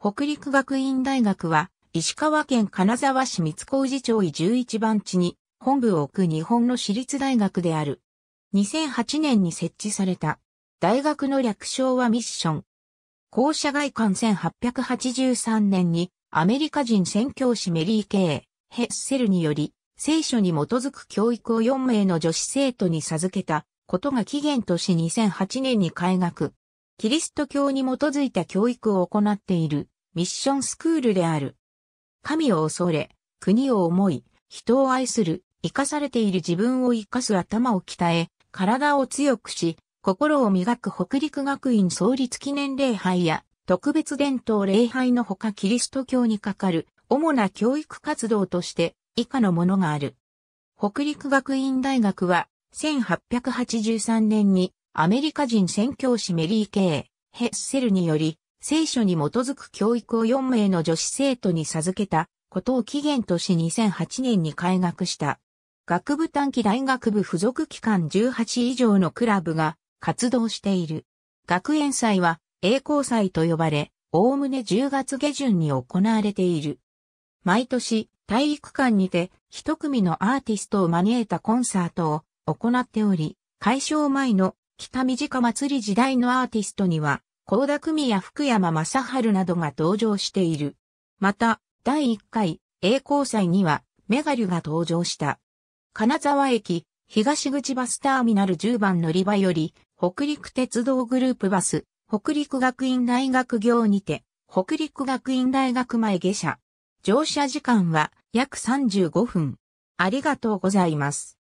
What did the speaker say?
北陸学院大学は、石川県金沢市三工寺町11番地に本部を置く日本の私立大学である。2008年に設置された。大学の略称はミッション。校舎外観1883年にアメリカ人宣教師メリー・ケイ・ヘッセルにより聖書に基づく教育を4名の女子生徒に授けたことが起源とし2008年に開学。キリスト教に基づいた教育を行っているミッションスクールである。神を恐れ、国を思い、人を愛する、生かされている自分を生かす頭を鍛え、体を強くし、心を磨く北陸学院創立記念礼拝や特別伝統礼拝のほかキリスト教にかかる主な教育活動として以下のものがある。北陸学院大学は1883年にアメリカ人宣教師メリー・ケイ・ヘッセルにより、聖書に基づく教育を4名の女子生徒に授けたことを期限とし2008年に開学した。学部短期大学部付属機関18以上のクラブが活動している。学園祭は栄光祭と呼ばれ、おおむね10月下旬に行われている。毎年体育館にて一組のアーティストを招いたコンサートを行っており、開賞前の北短祭り時代のアーティストには、高田組や福山雅治などが登場している。また、第1回、栄光祭には、メガリュが登場した。金沢駅、東口バスターミナル10番乗り場より、北陸鉄道グループバス、北陸学院大学業にて、北陸学院大学前下車。乗車時間は約35分。ありがとうございます。